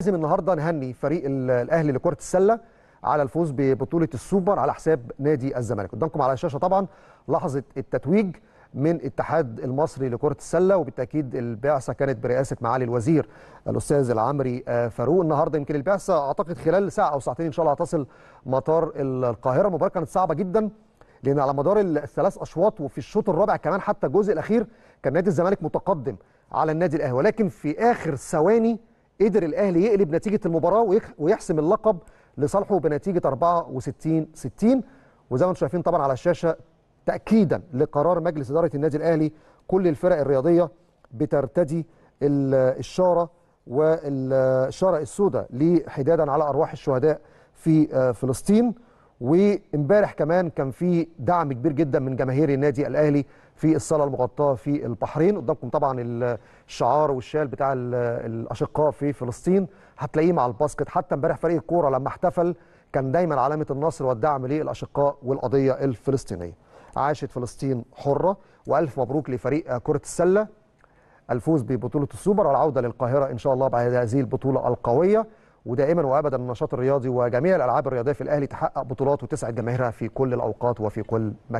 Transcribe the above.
لازم النهارده نهني فريق الاهلي لكره السله على الفوز ببطوله السوبر على حساب نادي الزمالك قدامكم على الشاشه طبعا لحظه التتويج من الاتحاد المصري لكره السله وبالتاكيد البعثه كانت برئاسه معالي الوزير الاستاذ العمري آه، فاروق النهارده يمكن البعثه اعتقد خلال ساعه او ساعتين ان شاء الله هتصل مطار القاهره المباراه كانت صعبه جدا لان على مدار الثلاث اشواط وفي الشوط الرابع كمان حتى الجزء الاخير كان نادي الزمالك متقدم على النادي الاهلي ولكن في اخر ثواني قدر الاهلي يقلب نتيجه المباراه ويحسم اللقب لصالحه بنتيجه 64 60 وزي ما انتم شايفين طبعا على الشاشه تاكيدا لقرار مجلس اداره النادي الاهلي كل الفرق الرياضيه بترتدي الشاره والشاره السوداء لحدادا على ارواح الشهداء في آه، فلسطين وامبارح كمان كان في دعم كبير جدا من جماهير النادي الاهلي في الصاله المغطاه في البحرين قدامكم طبعا الشعار والشال بتاع الاشقاء في فلسطين هتلاقيه مع الباسكت حتى امبارح فريق الكوره لما احتفل كان دايما علامه النصر والدعم للاشقاء والقضيه الفلسطينيه عاشت فلسطين حره والف مبروك لفريق كره السله الفوز ببطوله السوبر والعوده للقاهره ان شاء الله بعد هذه البطوله القويه ودائما وابدا النشاط الرياضي وجميع الالعاب الرياضيه في الاهلي تحقق بطولات وتسعد جماهيرها في كل الاوقات وفي كل مكان